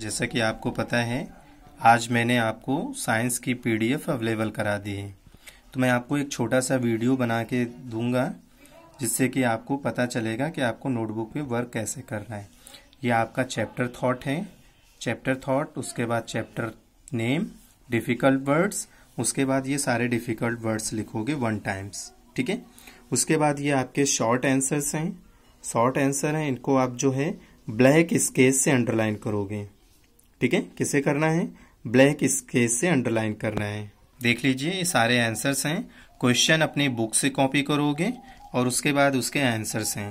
जैसा कि आपको पता है आज मैंने आपको साइंस की पीडीएफ अवेलेबल करा दी है तो मैं आपको एक छोटा सा वीडियो बना के दूंगा जिससे कि आपको पता चलेगा कि आपको नोटबुक में वर्क कैसे करना है ये आपका चैप्टर थॉट है चैप्टर थॉट उसके बाद चैप्टर नेम डिफ़िकल्ट वर्ड्स उसके बाद ये सारे डिफ़िकल्ट वर्ड्स लिखोगे वन टाइम्स ठीक है उसके बाद ये आपके शॉर्ट आंसर्स हैं शॉर्ट आंसर हैं इनको आप जो है ब्लैक स्केच से अंडरलाइन करोगे ठीक है किसे करना है ब्लैक स्केच से अंडरलाइन करना है देख लीजिए ये सारे आंसर्स हैं क्वेश्चन अपनी बुक से कॉपी करोगे और उसके बाद उसके आंसर्स हैं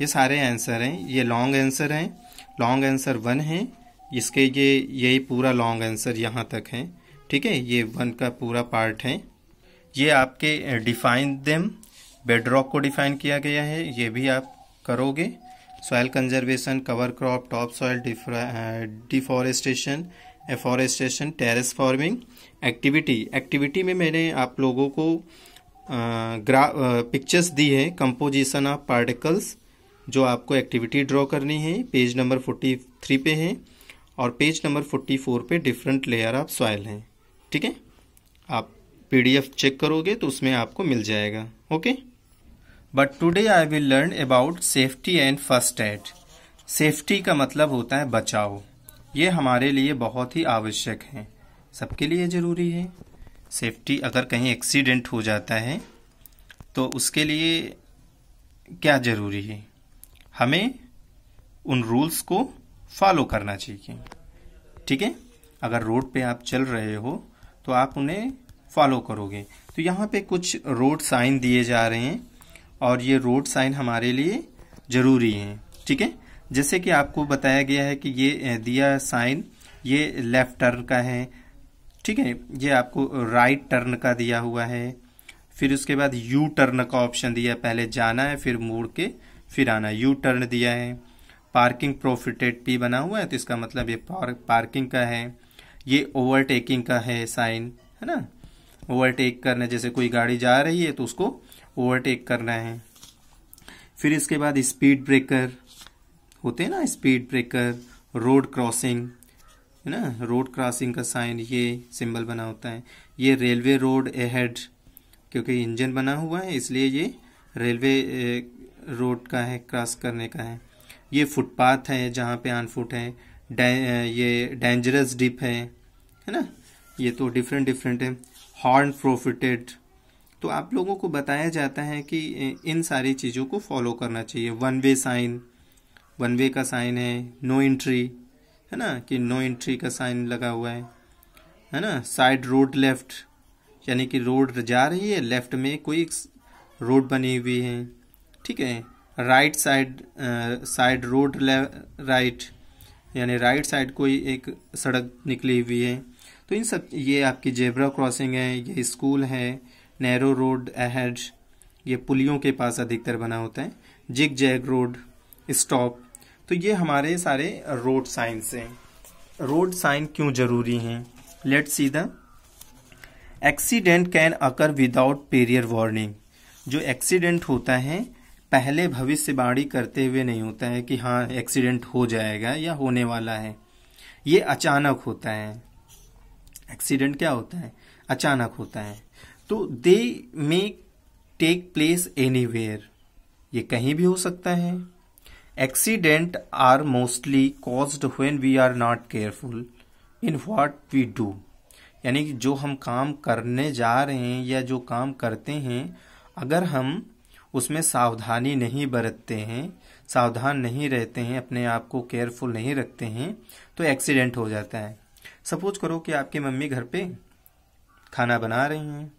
ये सारे आंसर हैं ये लॉन्ग आंसर हैं लॉन्ग आंसर वन है इसके ये यही पूरा लॉन्ग आंसर यहाँ तक है ठीक है ये वन का पूरा पार्ट है ये आपके डिफाइन देम बेडरॉक को डिफाइन किया गया है ये भी आप करोगे conservation cover crop top soil deforestation afforestation terrace farming activity activity में मैंने आप लोगों को ग्रा uh, पिक्चर्स uh, दी है कंपोजिशन ऑफ पार्टिकल्स जो आपको एक्टिविटी ड्रॉ करनी है पेज नंबर फोर्टी थ्री पे है और पेज नंबर फोर्टी फोर पे डिफरेंट लेयर ऑफ सॉयल हैं ठीक है आप पीडीएफ चेक करोगे तो उसमें आपको मिल जाएगा okay but today I will learn about safety and first aid safety का मतलब होता है बचाव ये हमारे लिए बहुत ही आवश्यक है सबके लिए ज़रूरी है सेफ्टी अगर कहीं एक्सीडेंट हो जाता है तो उसके लिए क्या ज़रूरी है हमें उन रूल्स को फॉलो करना चाहिए ठीक है अगर रोड पे आप चल रहे हो तो आप उन्हें फॉलो करोगे तो यहाँ पे कुछ रोड साइन दिए जा रहे हैं और ये रोड साइन हमारे लिए ज़रूरी है ठीक है जैसे कि आपको बताया गया है कि ये दिया साइन ये लेफ़्ट टर्न का है ठीक है ये आपको राइट टर्न का दिया हुआ है फिर उसके बाद यू टर्न का ऑप्शन दिया पहले जाना है फिर मोड़ के फिर आना यू टर्न दिया है पार्किंग प्रोफिटेड पी बना हुआ है तो इसका मतलब ये पार्किंग का है ये ओवरटेकिंग का है साइन है ना ओवरटेक करने जैसे कोई गाड़ी जा रही है तो उसको ओवरटेक करना है फिर इसके बाद स्पीड ब्रेकर होते हैं ना स्पीड ब्रेकर रोड क्रॉसिंग है ना रोड क्रॉसिंग का साइन ये सिंबल बना होता है ये रेलवे रोड एहेड क्योंकि इंजन बना हुआ है इसलिए ये रेलवे रोड का है क्रॉस करने का है ये फुटपाथ है जहाँ पे आन फुट है डे, ये डेंजरस डिप है है ना ये तो डिफरेंट डिफरेंट है हॉर्न प्रोफिटेड तो आप लोगों को बताया जाता है कि इन सारी चीज़ों को फॉलो करना चाहिए one way sign one way का साइन है नो एंट्री है ना कि नो एंट्री का साइन लगा हुआ है है ना साइड रोड लेफ्ट यानी कि रोड जा रही है लेफ्ट में कोई रोड बनी हुई है ठीक है right side side road right यानी राइट साइड कोई एक सड़क निकली हुई है तो इन सब ये आपकी जेबरा क्रॉसिंग है ये स्कूल है नैरो रोड अहेड ये पुलियों के पास अधिकतर बना होता है जिग जैग रोड स्टॉप तो ये हमारे सारे रोड साइंस हैं रोड साइन क्यों जरूरी हैं let see the accident can occur without prior warning जो एक्सीडेंट होता है पहले भविष्यवाणी करते हुए नहीं होता है कि हाँ एक्सीडेंट हो जाएगा या होने वाला है ये अचानक होता है एक्सीडेंट क्या होता है अचानक होता है तो they may take place where ये कहीं भी हो सकता है accident are mostly caused when we are not careful in what we do यानी कि जो हम काम करने जा रहे हैं या जो काम करते हैं अगर हम उसमें सावधानी नहीं बरतते हैं सावधान नहीं रहते हैं अपने आप को केयरफुल नहीं रखते हैं तो एक्सीडेंट हो जाता है सपोज करो कि आपकी मम्मी घर पे खाना बना रही हैं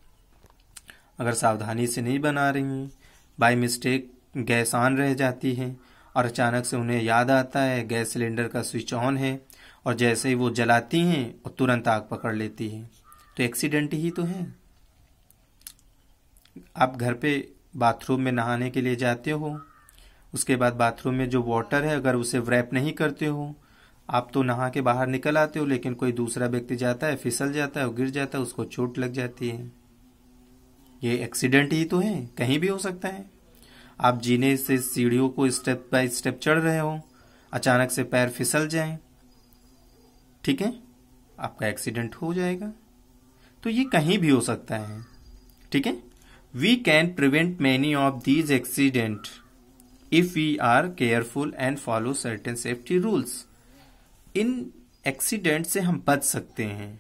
अगर सावधानी से नहीं बना रही हैं बाई मिस्टेक गैस ऑन रह जाती है और अचानक से उन्हें याद आता है गैस सिलेंडर का स्विच ऑन है और जैसे ही वो जलाती हैं और तुरंत आग पकड़ लेती है तो एक्सीडेंट ही तो है आप घर पे बाथरूम में नहाने के लिए जाते हो उसके बाद बाथरूम में जो वाटर है अगर उसे व्रैप नहीं करते हो आप तो नहा के बाहर निकल आते हो लेकिन कोई दूसरा व्यक्ति जाता है फिसल जाता है गिर जाता है उसको चोट लग जाती है ये एक्सीडेंट ही तो है कहीं भी हो सकता है आप जीने से सीढ़ियों को स्टेप बाय स्टेप चढ़ रहे हो अचानक से पैर फिसल जाए ठीक है आपका एक्सीडेंट हो जाएगा तो ये कहीं भी हो सकता है ठीक है we can prevent many of these accident if we are careful and follow certain safety rules इन एक्सीडेंट से हम बच सकते हैं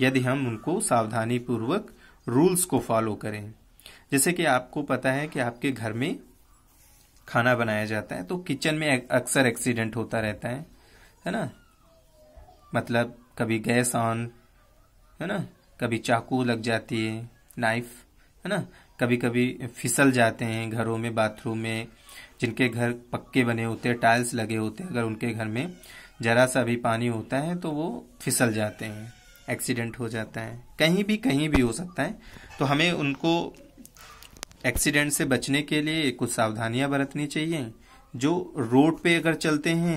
यदि हम उनको सावधानी पूर्वक रूल्स को फॉलो करें जैसे कि आपको पता है कि आपके घर में खाना बनाया जाता है तो किचन में अक्सर एक्सीडेंट होता रहता है है ना मतलब कभी गैस ऑन है ना कभी चाकू लग जाती है नाइफ है ना कभी कभी फिसल जाते हैं घरों में बाथरूम में जिनके घर पक्के बने होते हैं टाइल्स लगे होते हैं अगर उनके घर में जरा सा भी पानी होता है तो वो फिसल जाते हैं एक्सीडेंट हो जाता है कहीं भी कहीं भी हो सकता है तो हमें उनको एक्सीडेंट से बचने के लिए कुछ सावधानियां बरतनी चाहिए जो रोड पे अगर चलते हैं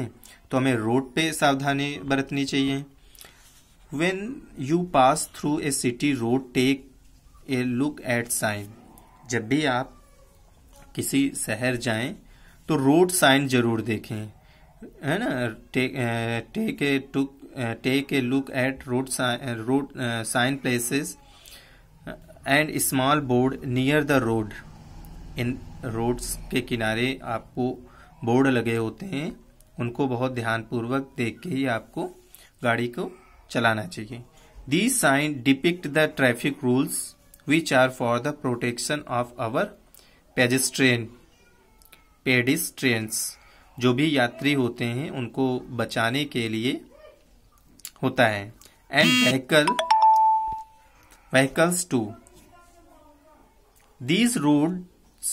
तो हमें रोड पे सावधानी बरतनी चाहिए when you pass through a city road take a look at sign जब भी आप किसी शहर जाएं तो रोड साइन जरूर देखें है ना take take a took uh, take a look at road, si uh, road uh, sign places uh, and small board near the road इन रोड्स के किनारे आपको बोर्ड लगे होते हैं उनको बहुत ध्यानपूर्वक देख के ही आपको गाड़ी को चलाना चाहिए the sign depict the traffic rules which are for the protection of our pedestrian pedestrian pedestrians जो भी यात्री होते हैं उनको बचाने के लिए होता है and vehicle vehicles to these road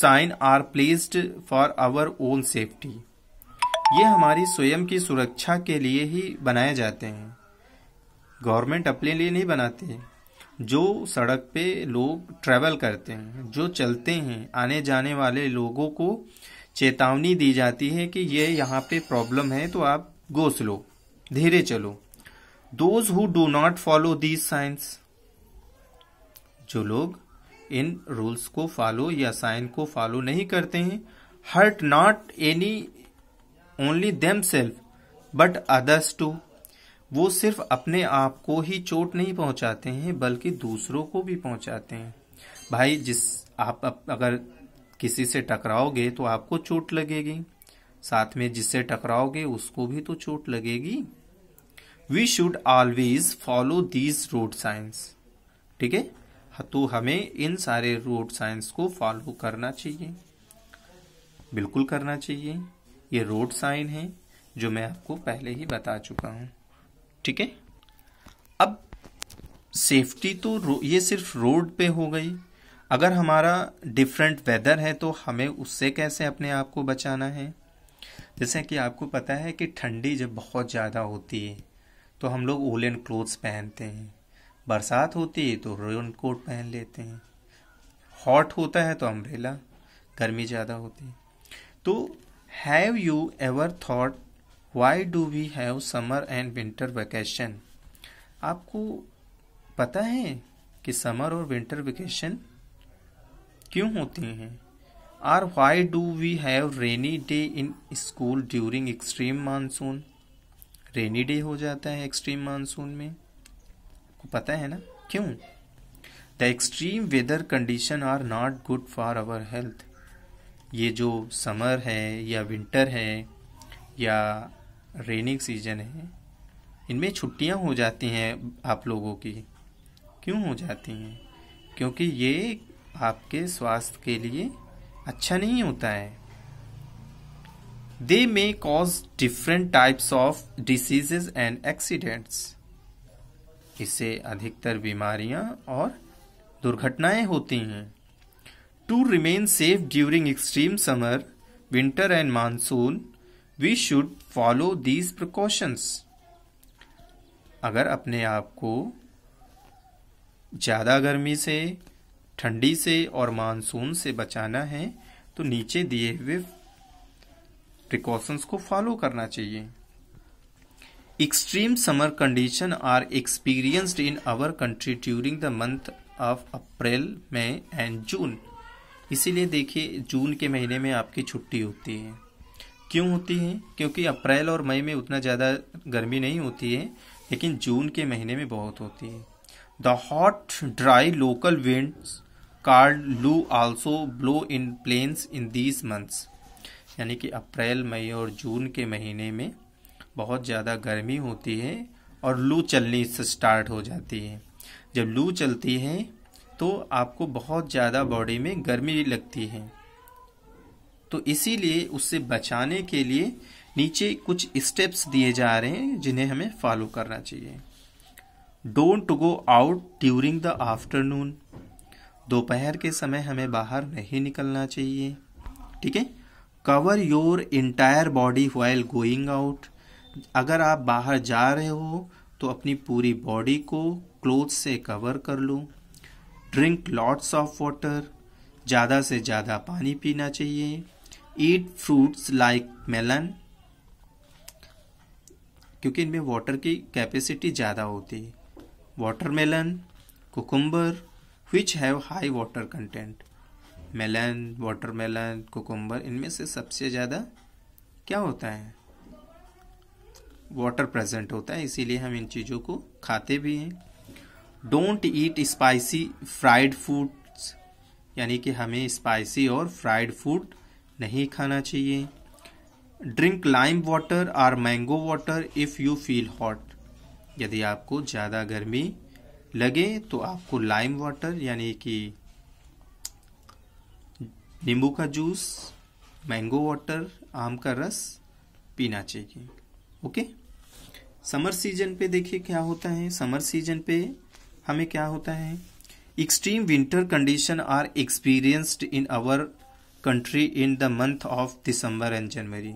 sign are placed for our own safety ये हमारी स्वयं की सुरक्षा के लिए ही बनाए जाते हैं गवर्नमेंट अपने लिए नहीं बनाते जो सड़क पे लोग ट्रैवल करते हैं जो चलते हैं आने जाने वाले लोगों को चेतावनी दी जाती है कि ये यहाँ पे प्रॉब्लम है तो आप गो स्लो धीरे चलो those who do not follow these signs जो लोग इन रूल्स को फॉलो या साइन को फॉलो नहीं करते हैं hurt not any only themselves but others too वो सिर्फ अपने आप को ही चोट नहीं पहुंचाते हैं बल्कि दूसरों को भी पहुंचाते हैं भाई जिस आप अगर किसी से टकराओगे तो आपको चोट लगेगी साथ में जिससे टकराओगे उसको भी तो चोट लगेगी we should always follow these road signs ठीक है तो हमें इन सारे रोड साइंस को फॉलो करना चाहिए बिल्कुल करना चाहिए ये रोड साइन है जो मैं आपको पहले ही बता चुका हूँ ठीक है अब सेफ्टी तो ये सिर्फ रोड पे हो गई अगर हमारा डिफरेंट वेदर है तो हमें उससे कैसे अपने आप को बचाना है जैसे कि आपको पता है कि ठंडी जब बहुत ज़्यादा होती है तो हम लोग वूलन क्लोथ्स पहनते हैं बरसात होती है तो रेन कोट पहन लेते हैं हॉट होता है तो अम्ब्रेला गर्मी ज़्यादा होती है तो have you ever thought why do we have summer and winter vacation आपको पता है कि समर और विंटर वैकेशन क्यों होते हैं or why do we have rainy day in school during extreme monsoon rainy day हो जाता है एक्सट्रीम मानसून में आपको पता है ना क्यों the extreme weather condition are not good for our health ये जो समर है या विंटर है या रेनिंग सीजन है इनमें छुट्टियां हो जाती हैं आप लोगों की क्यों हो जाती हैं क्योंकि ये आपके स्वास्थ्य के लिए अच्छा नहीं होता है They may cause different types of diseases and accidents. इससे अधिकतर बीमारियां और दुर्घटनाएं होती हैं to remain safe during extreme summer winter and monsoon we should follow these precautions अगर अपने आप को ज़्यादा गर्मी से ठंडी से और मानसून से बचाना है तो नीचे दिए हुए प्रिकॉशंस को फॉलो करना चाहिए extreme summer condition are experienced in our country during the month of April May and June इसीलिए देखिए जून के महीने में आपकी छुट्टी होती है क्यों होती है क्योंकि अप्रैल और मई में उतना ज़्यादा गर्मी नहीं होती है लेकिन जून के महीने में बहुत होती है the hot dry local winds called loo also blow in plains in these months यानी कि अप्रैल मई और जून के महीने में बहुत ज़्यादा गर्मी होती है और लू चलनी से स्टार्ट हो जाती है जब लू चलती है तो आपको बहुत ज़्यादा बॉडी में गर्मी लगती है तो इसीलिए उससे बचाने के लिए नीचे कुछ स्टेप्स दिए जा रहे हैं जिन्हें हमें फॉलो करना चाहिए don't go out during the afternoon दोपहर के समय हमें बाहर नहीं निकलना चाहिए ठीक है cover your entire body while going out अगर आप बाहर जा रहे हो तो अपनी पूरी बॉडी को क्लोथ से कवर कर लो ड्रिंक लॉट्स ऑफ वाटर ज़्यादा से ज़्यादा पानी पीना चाहिए ईट फ्रूट्स लाइक मेलन क्योंकि इनमें वाटर की कैपेसिटी ज़्यादा होती है watermelon cucumber which have high water content melon watermelon cucumber इनमें से सबसे ज़्यादा क्या होता है वाटर प्रेजेंट होता है इसीलिए हम इन चीज़ों को खाते भी हैं don't eat spicy fried foods यानी कि हमें स्पाइसी और फ्राइड फूड नहीं खाना चाहिए ड्रिंक लाइम वाटर और mango water if you feel hot यदि आपको ज़्यादा गर्मी लगे तो आपको लाइम वाटर यानी कि नींबू का जूस मैंगो वाटर आम का रस पीना चाहिए ओके समर सीजन पे देखिए क्या होता है समर सीजन पे हमें क्या होता है extreme winter condition are experienced in our country in the month of December and January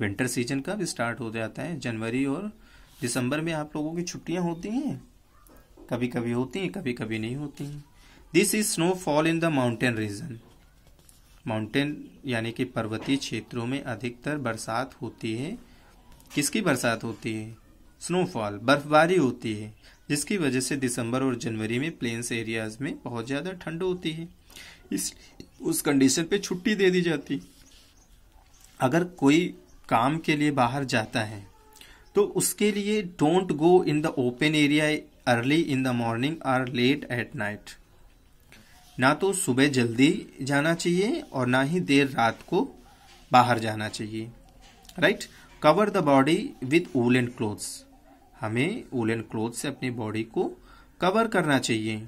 winter season कब स्टार्ट हो जाता है जनवरी और दिसंबर में आप लोगों की छुट्टियां होती हैं कभी कभी होती हैं कभी कभी नहीं होती हैं this is snowfall in the mountain region mountain यानी कि पर्वतीय क्षेत्रों में अधिकतर बरसात होती है किसकी बरसात होती है स्नोफॉल बर्फबारी होती है जिसकी वजह से दिसंबर और जनवरी में प्लेन्स एरियाज में बहुत ज़्यादा ठंड होती है इस उस कंडीशन पे छुट्टी दे दी जाती अगर कोई काम के लिए बाहर जाता है तो उसके लिए don't go in the open area early in the morning or late at night ना तो सुबह जल्दी जाना चाहिए और ना ही देर रात को बाहर जाना चाहिए right cover the body with and clothes हमें एंड क्लोथ से अपनी बॉडी को कवर करना चाहिए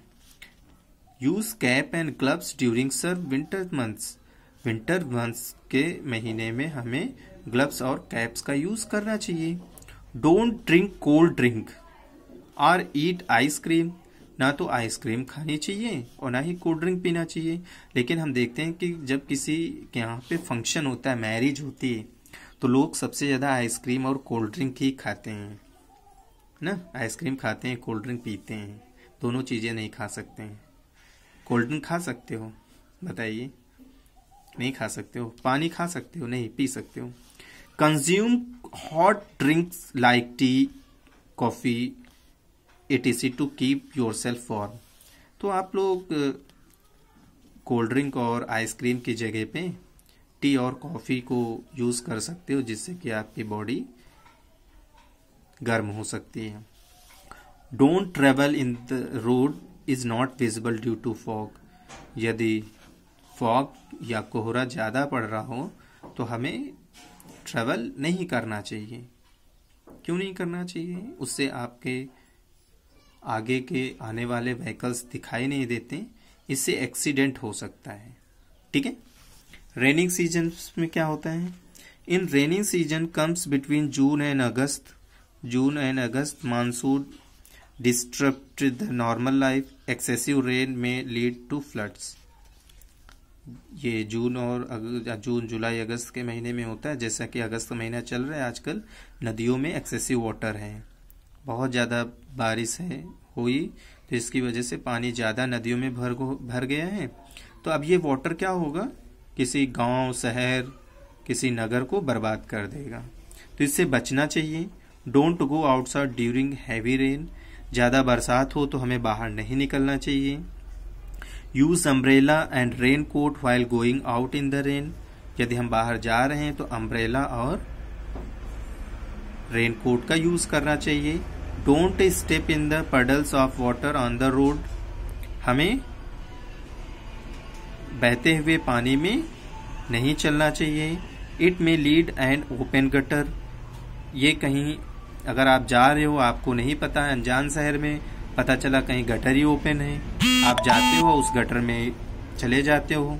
use cap and gloves during sir winter months winter months के महीने में हमें ग्लव्स और कैप्स का यूज करना चाहिए don't drink cold drink or eat ice cream ना तो आइसक्रीम खानी चाहिए और ना ही कोल्ड ड्रिंक पीना चाहिए लेकिन हम देखते हैं कि जब किसी के यहाँ पे फंक्शन होता है मैरिज होती है तो लोग सबसे ज़्यादा आइसक्रीम और कोल्ड ड्रिंक ही खाते हैं ना आइसक्रीम खाते हैं कोल्ड ड्रिंक पीते हैं दोनों चीज़ें नहीं खा सकते हैं कोल्ड ड्रिंक खा सकते हो बताइए नहीं खा सकते हो पानी खा सकते हो नहीं पी सकते हो consume hot drinks like tea coffee etc to keep your self warm तो आप लोग कोल्ड ड्रिंक और आइसक्रीम की जगह पे टी और कॉफ़ी को यूज़ कर सकते हो जिससे कि आपकी बॉडी गर्म हो सकती है don't travel in the road is not visible due to fog यदि फॉग या कोहरा ज़्यादा पड़ रहा हो तो हमें ट्रेवल नहीं करना चाहिए क्यों नहीं करना चाहिए उससे आपके आगे के आने वाले व्हीकल्स दिखाई नहीं देते इससे एक्सीडेंट हो सकता है ठीक है रेनिंग सीजन में क्या होता है in raining season comes between June and August June and August monsoon disturb the normal life excessive rain में लीड टू फ्लड्स ये जून और जून जुलाई अगस्त के महीने में होता है जैसा कि अगस्त महीना चल रहा है आजकल नदियों में एक्सेसिव वाटर है बहुत ज़्यादा बारिश है हुई तो इसकी वजह से पानी ज़्यादा नदियों में भर भर गया है तो अब ये वाटर क्या होगा किसी गांव शहर किसी नगर को बर्बाद कर देगा तो इससे बचना चाहिए don't go outside during heavy rain ज़्यादा बरसात हो तो हमें बाहर नहीं निकलना चाहिए use umbrella and raincoat while going out in the rain यदि हम बाहर जा रहे हैं तो अम्ब्रेला और रेन कोट का यूज़ करना चाहिए don't step in the puddles of water on the road हमें बहते हुए पानी में नहीं चलना चाहिए it may lead and open gutter ये कहीं अगर आप जा रहे हो आपको नहीं पता अनजान शहर में पता चला कहीं गटर ही ओपन है आप जाते हो उस गटर में चले जाते हो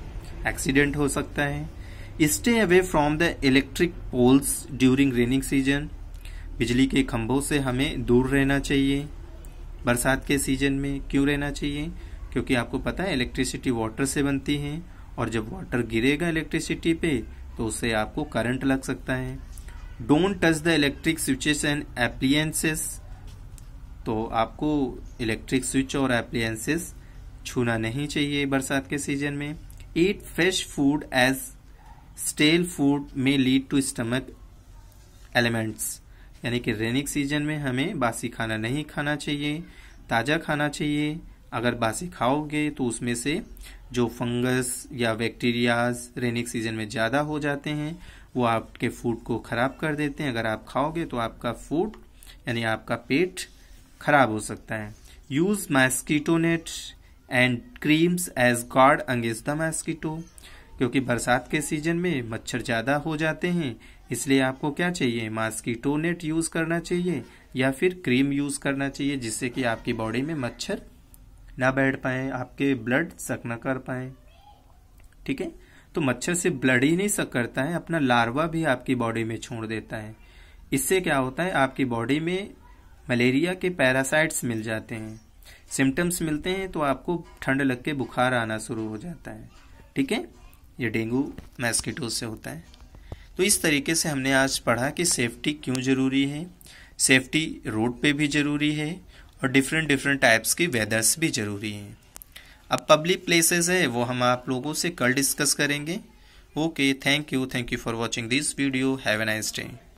एक्सीडेंट हो सकता है stay away from the electric poles during raining season बिजली के खंभों से हमें दूर रहना चाहिए बरसात के सीजन में क्यों रहना चाहिए क्योंकि आपको पता है इलेक्ट्रिसिटी वाटर से बनती है और जब वाटर गिरेगा इलेक्ट्रिसिटी पे तो उससे आपको करंट लग सकता है don't touch the electric switches and appliances तो आपको इलेक्ट्रिक स्विच और एप्लियंसेस छूना नहीं चाहिए बरसात के सीजन में eat fresh food as stale food may lead to stomach ailments यानी कि रेनिक सीजन में हमें बासी खाना नहीं खाना चाहिए ताज़ा खाना चाहिए अगर बासी खाओगे तो उसमें से जो फंगस या बैक्टीरियाज रेनिक सीजन में ज़्यादा हो जाते हैं वो आपके फूड को ख़राब कर देते हैं अगर आप खाओगे तो आपका फूड यानी आपका पेट खराब हो सकता है use mosquito net and creams as guard अंगेज द मैस्कीटो क्योंकि बरसात के सीजन में मच्छर ज़्यादा हो जाते हैं इसलिए आपको क्या चाहिए मास्कीटो नेट यूज करना चाहिए या फिर क्रीम यूज करना चाहिए जिससे कि आपकी बॉडी में मच्छर ना बैठ पाए आपके ब्लड सक ना कर पाए ठीक है तो मच्छर से ब्लड ही नहीं सक करता है अपना लार्वा भी आपकी बॉडी में छोड़ देता है इससे क्या होता है आपकी बॉडी में मलेरिया के पैरासाइट्स मिल जाते हैं सिम्टम्स मिलते हैं तो आपको ठंड लग के बुखार आना शुरू हो जाता है ठीक है ये डेंगू मैस्किटोज से होता है तो इस तरीके से हमने आज पढ़ा कि सेफ्टी क्यों ज़रूरी है सेफ्टी रोड पे भी ज़रूरी है और डिफरेंट डिफरेंट टाइप्स की वेदर्स भी ज़रूरी हैं अब पब्लिक प्लेसेस है वो हम आप लोगों से कल डिस्कस करेंगे okay thank you thank you for watching this video have a nice day